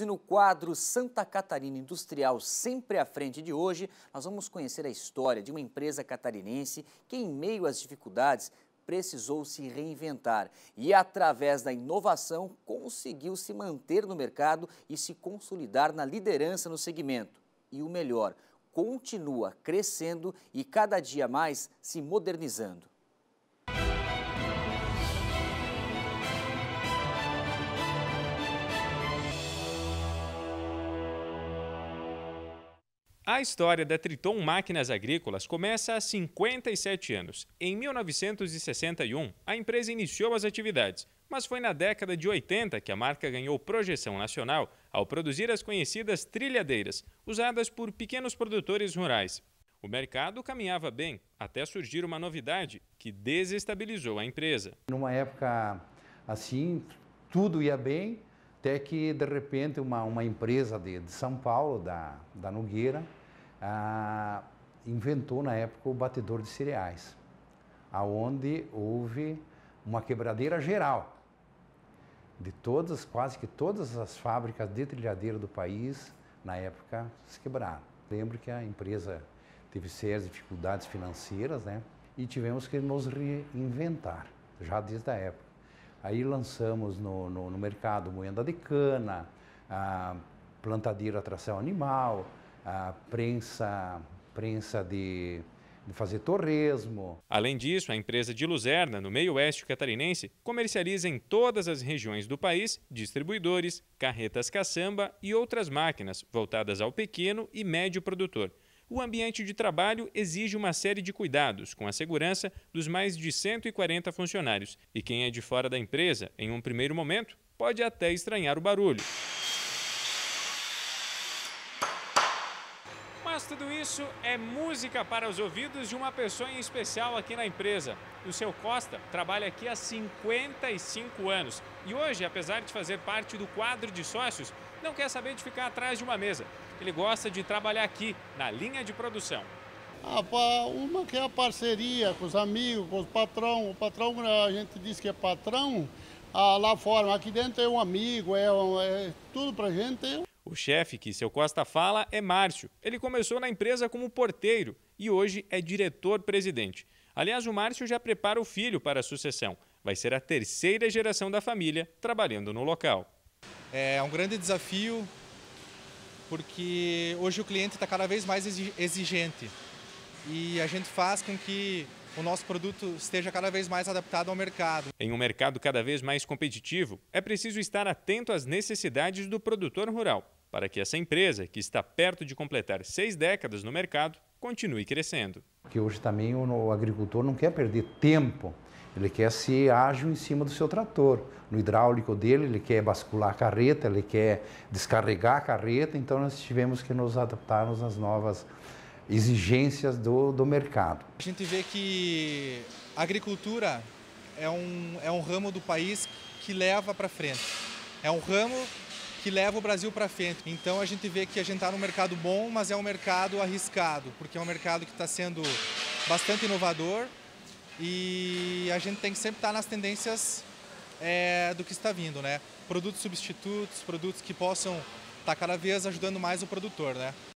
E no quadro Santa Catarina Industrial Sempre à Frente de hoje, nós vamos conhecer a história de uma empresa catarinense que, em meio às dificuldades, precisou se reinventar e, através da inovação, conseguiu se manter no mercado e se consolidar na liderança no segmento. E o melhor, continua crescendo e cada dia mais se modernizando. A história da Triton Máquinas Agrícolas começa há 57 anos. Em 1961, a empresa iniciou as atividades, mas foi na década de 80 que a marca ganhou projeção nacional ao produzir as conhecidas trilhadeiras, usadas por pequenos produtores rurais. O mercado caminhava bem até surgir uma novidade que desestabilizou a empresa. Numa época assim, tudo ia bem, até que, de repente, uma, uma empresa de, de São Paulo, da, da Nogueira, ah, inventou na época o batedor de cereais, aonde houve uma quebradeira geral de todas, quase que todas as fábricas de trilhadeira do país, na época, se quebraram. Lembro que a empresa teve sérias dificuldades financeiras, né? E tivemos que nos reinventar, já desde a época. Aí lançamos no, no, no mercado moenda de cana, a plantadeira tração animal, a prensa, prensa de, de fazer torresmo. Além disso, a empresa de Luzerna, no meio oeste catarinense, comercializa em todas as regiões do país distribuidores, carretas caçamba e outras máquinas voltadas ao pequeno e médio produtor o ambiente de trabalho exige uma série de cuidados com a segurança dos mais de 140 funcionários. E quem é de fora da empresa, em um primeiro momento, pode até estranhar o barulho. Mas tudo isso é música para os ouvidos de uma pessoa em especial aqui na empresa. O seu Costa trabalha aqui há 55 anos e hoje, apesar de fazer parte do quadro de sócios, não quer saber de ficar atrás de uma mesa. Ele gosta de trabalhar aqui, na linha de produção. Ah, uma que é a parceria com os amigos, com os patrão. O patrão, a gente diz que é patrão ah, lá fora, aqui dentro é um amigo, é, é tudo pra gente. O chefe que seu Costa fala é Márcio. Ele começou na empresa como porteiro e hoje é diretor-presidente. Aliás, o Márcio já prepara o filho para a sucessão. Vai ser a terceira geração da família trabalhando no local. É um grande desafio porque hoje o cliente está cada vez mais exigente e a gente faz com que o nosso produto esteja cada vez mais adaptado ao mercado. Em um mercado cada vez mais competitivo, é preciso estar atento às necessidades do produtor rural para que essa empresa, que está perto de completar seis décadas no mercado, continue crescendo. Porque hoje também o agricultor não quer perder tempo, ele quer ser ágil em cima do seu trator. No hidráulico dele, ele quer bascular a carreta, ele quer descarregar a carreta, então nós tivemos que nos adaptarmos às novas exigências do, do mercado. A gente vê que a agricultura é um, é um ramo do país que leva para frente. É um ramo que leva o Brasil para frente. Então a gente vê que a gente está num mercado bom, mas é um mercado arriscado, porque é um mercado que está sendo bastante inovador e a gente tem que sempre estar tá nas tendências é, do que está vindo, né? Produtos substitutos, produtos que possam estar tá cada vez ajudando mais o produtor, né?